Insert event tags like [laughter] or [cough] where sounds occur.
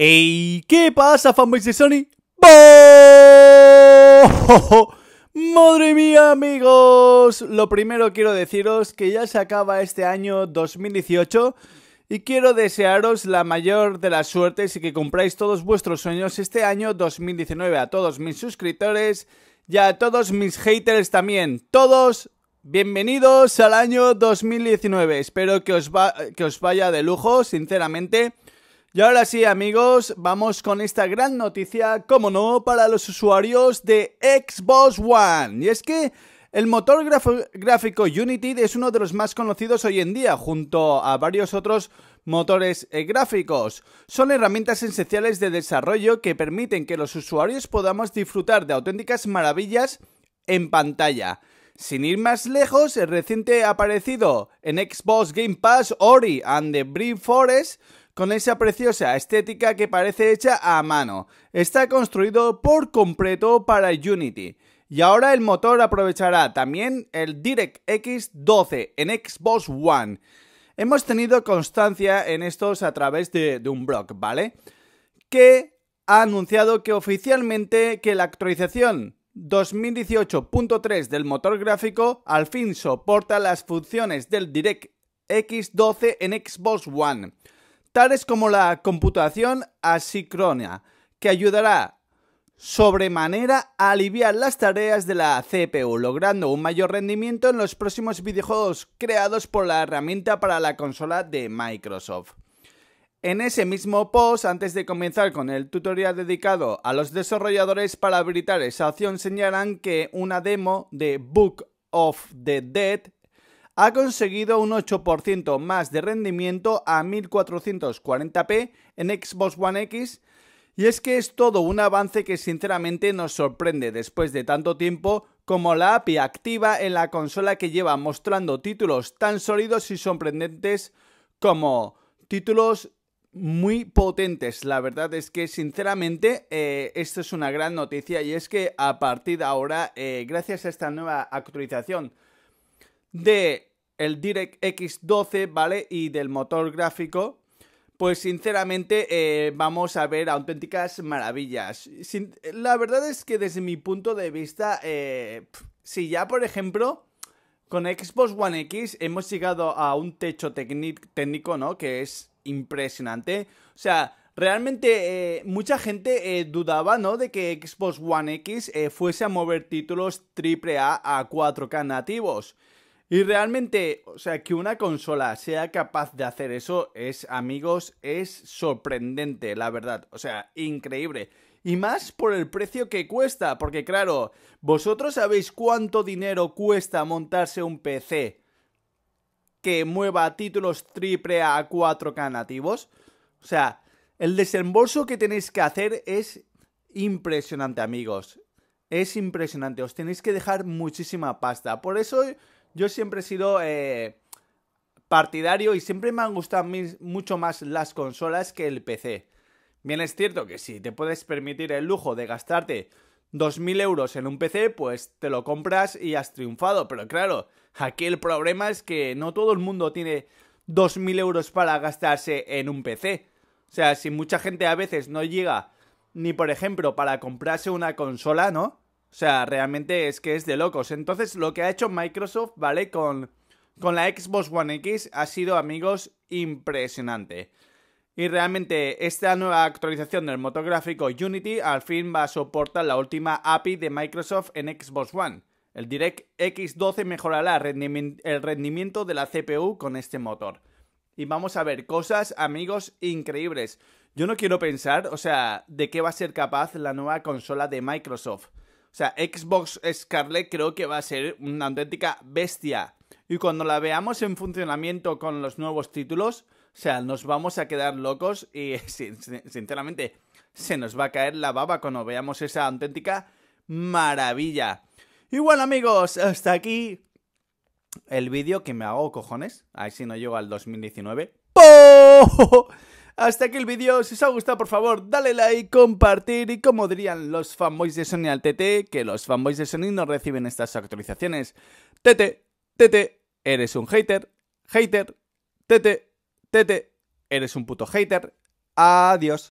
¡Ey! ¿Qué pasa, fanboys de Sony? ¡Boooooooo! ¡Madre mía, amigos! Lo primero quiero deciros que ya se acaba este año 2018 y quiero desearos la mayor de las suertes y que compráis todos vuestros sueños este año 2019 a todos mis suscriptores y a todos mis haters también. Todos bienvenidos al año 2019. Espero que os, que os vaya de lujo, sinceramente. Y ahora sí amigos, vamos con esta gran noticia, como no, para los usuarios de Xbox One. Y es que el motor gráfico Unity es uno de los más conocidos hoy en día, junto a varios otros motores eh, gráficos. Son herramientas esenciales de desarrollo que permiten que los usuarios podamos disfrutar de auténticas maravillas en pantalla. Sin ir más lejos, el reciente aparecido en Xbox Game Pass Ori and the Brief Forest con esa preciosa estética que parece hecha a mano. Está construido por completo para Unity. Y ahora el motor aprovechará también el DirectX 12 en Xbox One. Hemos tenido constancia en estos a través de, un blog, ¿vale? Que ha anunciado que oficialmente que la actualización 2018.3 del motor gráfico al fin soporta las funciones del DirectX 12 en Xbox One como la computación asincrónica, que ayudará sobremanera a aliviar las tareas de la CPU, logrando un mayor rendimiento en los próximos videojuegos creados por la herramienta para la consola de Microsoft. En ese mismo post, antes de comenzar con el tutorial dedicado a los desarrolladores para habilitar esa opción, señalan que una demo de Book of the Dead ha conseguido un 8% más de rendimiento a 1440p en Xbox One X y es que es todo un avance que sinceramente nos sorprende después de tanto tiempo como la API activa en la consola que lleva mostrando títulos tan sólidos y sorprendentes como títulos muy potentes. La verdad es que sinceramente eh, esto es una gran noticia y es que a partir de ahora, eh, gracias a esta nueva actualización de el x 12, ¿vale? Y del motor gráfico, pues sinceramente eh, vamos a ver auténticas maravillas. la verdad es que desde mi punto de vista, eh, si ya por ejemplo... Con Xbox One X hemos llegado a un techo técnico, ¿no? Que es impresionante. O sea, realmente eh, mucha gente dudaba, ¿no? De que Xbox One X fuese a mover títulos AAA a 4K nativos. Y realmente, o sea, que una consola sea capaz de hacer eso es, amigos, es sorprendente, la verdad. O sea, increíble. Y más por el precio que cuesta, porque claro, vosotros sabéis cuánto dinero cuesta montarse un PC que mueva títulos triple A 4K nativos. O sea, el desembolso que tenéis que hacer es impresionante, amigos. Es impresionante, os tenéis que dejar muchísima pasta. Por eso yo siempre he sido eh, partidario y siempre me han gustado mucho más las consolas que el PC. Bien es cierto que si te puedes permitir el lujo de gastarte 2.000 euros en un PC, pues te lo compras y has triunfado. Pero claro, aquí el problema es que no todo el mundo tiene 2.000 euros para gastarse en un PC. O sea, si mucha gente a veces no llega ni, por ejemplo, para comprarse una consola, ¿no? O sea, realmente es que es de locos. Entonces, lo que ha hecho Microsoft, ¿vale? Con, la Xbox One X ha sido, amigos, impresionante. Y realmente esta nueva actualización del motor gráfico Unity al fin va a soportar la última API de Microsoft en Xbox One. El DirectX 12 mejorará el rendimiento de la CPU con este motor. Y vamos a ver cosas, amigos, increíbles. Yo no quiero pensar, o sea, de qué va a ser capaz la nueva consola de Microsoft. O sea, Xbox Scarlet creo que va a ser una auténtica bestia. Y cuando la veamos en funcionamiento con los nuevos títulos, o sea, nos vamos a quedar locos y [laughs] sinceramente se nos va a caer la baba cuando veamos esa auténtica maravilla. Y bueno amigos, hasta aquí el vídeo que me hago cojones. A si no llego al 2019. [laughs] Hasta aquí el vídeo, si os ha gustado por favor dale like, compartir y como dirían los fanboys de Sony al TT, que los fanboys de Sony no reciben estas actualizaciones. TT, TT, eres un hater, hater, TT, TT, eres un puto hater. Adiós.